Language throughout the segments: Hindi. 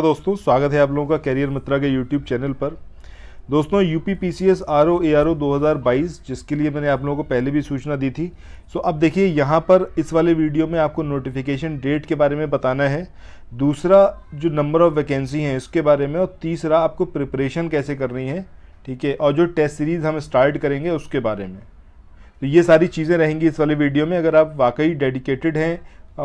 दोस्तों स्वागत है आप लोगों का कैरियर मित्रा के यूट्यूब चैनल पर दोस्तों U P P C S R O A R O दो हज़ार बाईस जिसके लिए मैंने आप लोगों को पहले भी सूचना दी थी सो अब देखिए यहाँ पर इस वाले वीडियो में आपको नोटिफिकेशन डेट के बारे में बताना है दूसरा जो नंबर ऑफ़ वैकेंसी है इसके बारे में और तीसरा आपको प्रिपरेशन कैसे करनी है ठीक है और जो टेस्ट सीरीज़ हम स्टार्ट करेंगे उसके बारे में तो ये सारी चीज़ें रहेंगी इस वाले वीडियो में अगर आप वाकई डेडिकेटेड हैं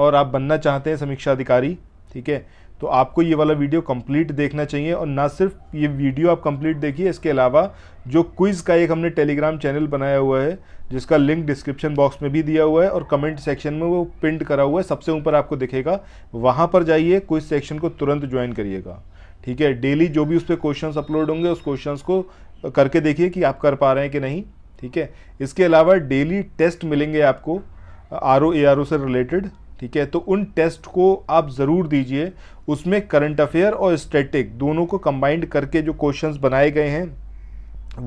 और आप बनना चाहते हैं समीक्षा अधिकारी ठीक है तो आपको ये वाला वीडियो कंप्लीट देखना चाहिए और ना सिर्फ ये वीडियो आप कंप्लीट देखिए इसके अलावा जो क्विज़ का एक हमने टेलीग्राम चैनल बनाया हुआ है जिसका लिंक डिस्क्रिप्शन बॉक्स में भी दिया हुआ है और कमेंट सेक्शन में वो पिंट करा हुआ है सबसे ऊपर आपको दिखेगा वहाँ पर जाइए क्विज सेक्शन को तुरंत ज्वाइन करिएगा ठीक है डेली जो भी उस पर क्वेश्चन अपलोड होंगे उस क्वेश्चन को करके देखिए कि आप कर पा रहे हैं कि नहीं ठीक है इसके अलावा डेली टेस्ट मिलेंगे आपको आर ओ ए आर ओ से रिलेटेड ठीक है तो उन टेस्ट को आप ज़रूर दीजिए उसमें करंट अफेयर और स्टैटिक दोनों को कंबाइंड करके जो क्वेश्चंस बनाए गए हैं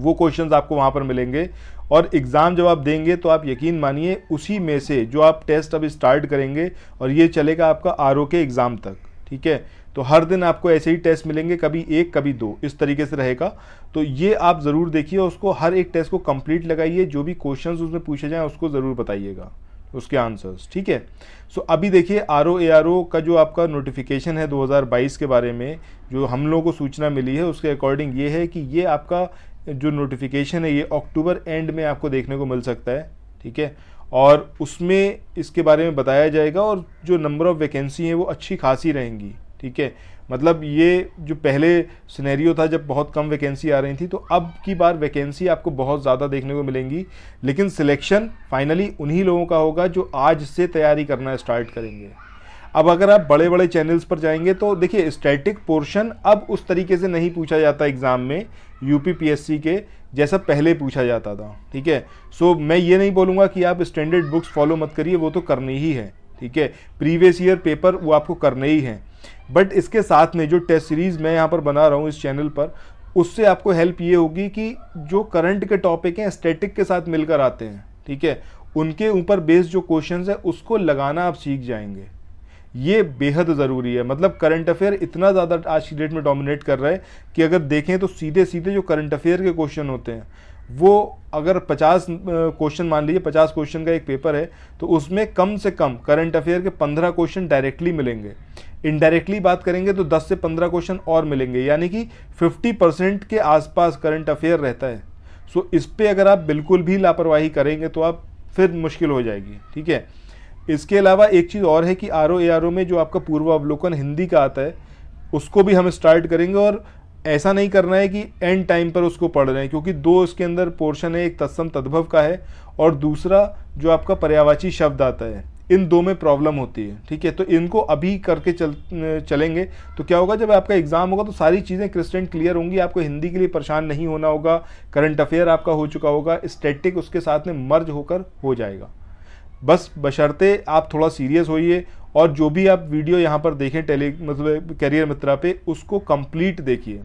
वो क्वेश्चंस आपको वहाँ पर मिलेंगे और एग्ज़ाम जब आप देंगे तो आप यकीन मानिए उसी में से जो आप टेस्ट अभी स्टार्ट करेंगे और ये चलेगा आपका आर के एग्ज़ाम तक ठीक है तो हर दिन आपको ऐसे ही टेस्ट मिलेंगे कभी एक कभी दो इस तरीके से रहेगा तो ये आप ज़रूर देखिए उसको हर एक टेस्ट को कंप्लीट लगाइए जो भी क्वेश्चंस उसमें पूछे जाएं उसको ज़रूर बताइएगा उसके आंसर्स ठीक है सो अभी देखिए आर ओ ए आर ओ का जो आपका नोटिफिकेशन है 2022 के बारे में जो हम लोगों को सूचना मिली है उसके अकॉर्डिंग ये है कि ये आपका जो नोटिफिकेशन है ये अक्टूबर एंड में आपको देखने को मिल सकता है ठीक है और उसमें इसके बारे में बताया जाएगा और जो नंबर ऑफ़ वैकेंसी हैं वो अच्छी खासी रहेंगी ठीक है मतलब ये जो पहले सिनेरियो था जब बहुत कम वैकेंसी आ रही थी तो अब की बार वैकेंसी आपको बहुत ज़्यादा देखने को मिलेंगी लेकिन सिलेक्शन फाइनली उन्हीं लोगों का होगा जो आज से तैयारी करना स्टार्ट करेंगे अब अगर आप बड़े बड़े चैनल्स पर जाएंगे तो देखिए स्टैटिक पोर्शन अब उस तरीके से नहीं पूछा जाता एग्ज़ाम में यूपीपीएससी के जैसा पहले पूछा जाता था ठीक है सो मैं ये नहीं बोलूँगा कि आप स्टैंडर्ड बुक्स फॉलो मत करिए वो तो करनी ही है ठीक है प्रीवियस ईयर पेपर वो आपको करने ही हैं बट इसके साथ में जो टेस्ट सीरीज़ मैं यहाँ पर बना रहा हूँ इस चैनल पर उससे आपको हेल्प ये होगी कि जो करंट के टॉपिक हैं स्टैटिक के साथ मिलकर आते हैं ठीक है उनके ऊपर बेस्ड जो क्वेश्चंस है उसको लगाना आप सीख जाएंगे ये बेहद ज़रूरी है मतलब करंट अफेयर इतना ज़्यादा आज की डेट में डोमिनेट कर रहा है कि अगर देखें तो सीधे सीधे जो करंट अफेयर के क्वेश्चन होते हैं वो अगर 50 क्वेश्चन मान लीजिए 50 क्वेश्चन का एक पेपर है तो उसमें कम से कम करंट अफेयर के 15 क्वेश्चन डायरेक्टली मिलेंगे इनडायरेक्टली बात करेंगे तो 10 से 15 क्वेश्चन और मिलेंगे यानी कि 50 परसेंट के आसपास करंट अफेयर रहता है सो इस पर अगर आप बिल्कुल भी लापरवाही करेंगे तो आप फिर मुश्किल हो जाएगी ठीक है इसके अलावा एक चीज़ और है कि आर ओ में जो आपका पूर्वावलोकन हिंदी का आता है उसको भी हम स्टार्ट करेंगे और ऐसा नहीं करना है कि एंड टाइम पर उसको पढ़ रहे हैं क्योंकि दो इसके अंदर पोर्शन है एक तत्सम तद्भव का है और दूसरा जो आपका पर्यावाची शब्द आता है इन दो में प्रॉब्लम होती है ठीक है तो इनको अभी करके चल चलेंगे तो क्या होगा जब आपका एग्ज़ाम होगा तो सारी चीज़ें क्रिस्टेंट क्लियर होंगी आपको हिंदी के लिए परेशान नहीं होना होगा करंट अफेयर आपका हो चुका होगा स्टैटिक उसके साथ में मर्ज होकर हो जाएगा बस बशर्ते आप थोड़ा सीरियस होइए और जो भी आप वीडियो यहाँ पर देखें टेली मतलब करियर मित्रा पे उसको कंप्लीट देखिए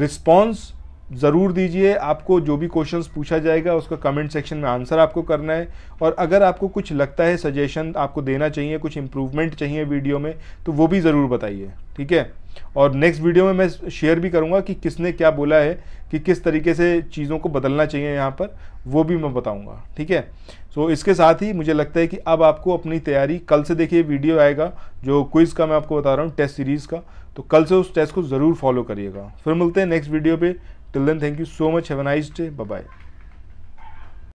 रिस्पॉन्स ज़रूर दीजिए आपको जो भी क्वेश्चंस पूछा जाएगा उसका कमेंट सेक्शन में आंसर आपको करना है और अगर आपको कुछ लगता है सजेशन आपको देना चाहिए कुछ इम्प्रूवमेंट चाहिए वीडियो में तो वो भी ज़रूर बताइए ठीक है और नेक्स्ट वीडियो में मैं शेयर भी करूँगा कि किसने क्या बोला है कि किस तरीके से चीज़ों को बदलना चाहिए यहाँ पर वो भी मैं बताऊँगा ठीक है सो इसके साथ ही मुझे लगता है कि अब आपको अपनी तैयारी कल से देखिए वीडियो आएगा जो क्विज़ का मैं आपको बता रहा हूँ टेस्ट सीरीज़ का तो कल से उस टेस्ट को ज़रूर फॉलो करिएगा फिर मिलते हैं नेक्स्ट वीडियो पर Till then, thank you so much. Have a nice day. Bye bye.